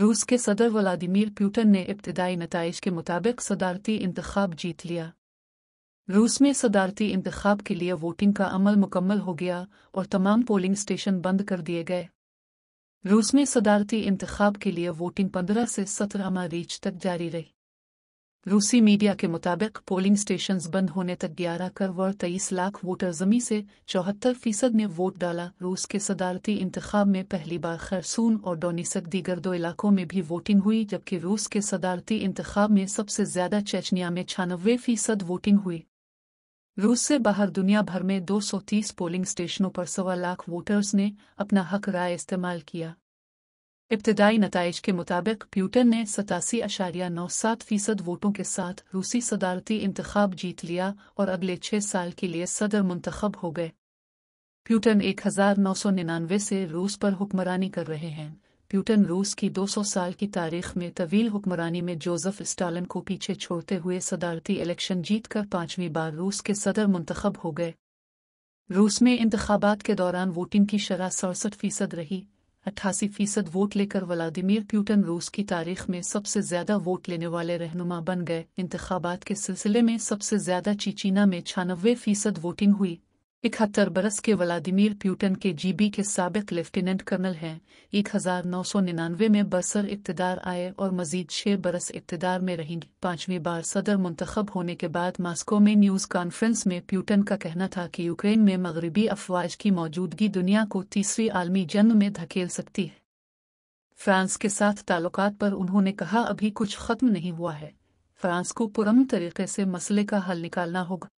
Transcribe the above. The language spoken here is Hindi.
रूस के सदर व्लादिमिर प्यूटन ने इब्तदाई नतज के मुताबिक सदारती इंतखब जीत लिया रूस में सदारती इंतखब के लिए वोटिंग का अमल मुकम्मल हो गया और तमाम पोलिंग स्टेशन बंद कर दिए गए रूस में सदारती इंतखब के लिए वोटिंग पंद्रह से सत्रह मार्च तक जारी रही रूसी मीडिया के मुताबिक पोलिंग स्टेशंस बंद होने तक ग्यारह करोड़ तेईस लाख वोटर जमी से चौहत्तर फीसद ने वोट डाला रूस के सदारती इंतखब में पहली बार खरसून और डोनीसक दीगर दो इलाकों में भी वोटिंग हुई जबकि रूस के सदारती इंतखब में सबसे ज्यादा चेचनिया में छानबे फीसद वोटिंग हुई रूस से बाहर दुनिया भर में 230 पोलिंग स्टेशनों पर सवा लाख वोटर्स ने अपना हक राय इस्तेमाल किया इब्तदाई नतज के मुताबिक प्यूटन ने सतासी अशारिया नौ सात फीसद वोटों के साथ रूसी सदारती इंतखब जीत लिया और अगले छह साल के लिए सदर मुंतखब हो गए प्यूटन एक हज़ार नौ सौ निन्यानवे से रूस पर हुक्मरानी कर रहे हैं प्यूटन रूस की दो सौ साल की तारीख में तवील हुक्मरानी में जोजफ़ स्टालिन को पीछे छोड़ते हुए सदारती इलेक्शन जीतकर पांचवीं बार रूस के सदर मुंतखब हो गए रूस में इंतबात के दौरान वोटिंग की शरह सड़सठ फीसद रही अट्ठासी फीसद वोट लेकर व्लादिमिर प्यूटन रूस की तारीख में सबसे ज्यादा वोट लेने वाले रहनुमा बन गए इंतबात के सिलसिले में सबसे ज्यादा चीचीना में छानबे फीसद वोटिंग हुई इकहत्तर बरस के व्लादिमीर प्यूटन के जीबी के सबक लेफ्टिनेंट कर्नल हैं एक हज़ार नौ सौ निन्यानवे में बसर इकतदार आए और मजीद छह बरस इकतदार में रहेंगे पाँचवीं बार सदर मंतखब होने के बाद मास्को में न्यूज़ कॉन्फ्रेंस में प्यूटन का कहना था कि यूक्रेन में मगरबी अफवाज की मौजूदगी दुनिया को तीसरी आलमी जंग में धकेल सकती है फ्रांस के साथ ताल्लुकात पर उन्होंने कहा अभी कुछ खत्म नहीं हुआ है फ्रांस को पुरम तरीके से मसले का हल निकालना होगा